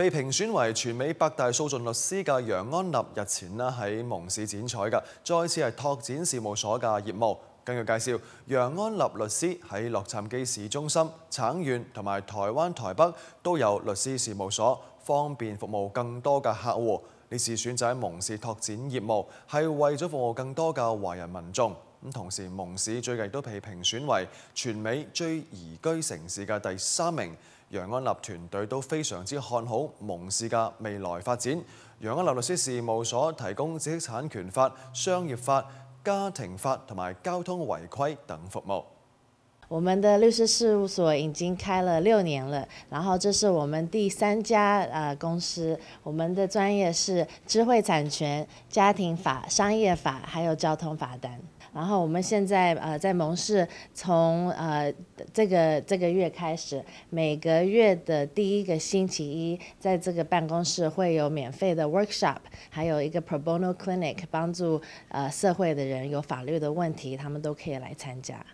被評選為全美百大訴訟律師嘅楊安立日前啦喺蒙市剪彩嘅，再次係拓展事務所嘅業務。根據介紹，楊安立律師喺洛杉磯市中心、橙縣同埋台灣台北都有律師事務所，方便服務更多嘅客户。呢次選擇喺蒙市拓展業務，係為咗服務更多嘅華人民眾。咁同時，蒙市最近都被評選為全美最宜居城市嘅第三名。楊安立團隊都非常之看好蒙氏嘅未來發展。楊安立律師事務所提供知識產權法、商業法、家庭法同埋交通違規等服務。我們的律師事務所已經開了六年了，然後這是我們第三家啊公司。我們的專業是智慧產權、家庭法、商業法，還有交通法等。然后我们现在呃在蒙氏，从呃这个这个月开始，每个月的第一个星期一，在这个办公室会有免费的 workshop，还有一个 pro bono clinic，帮助呃社会的人有法律的问题，他们都可以来参加。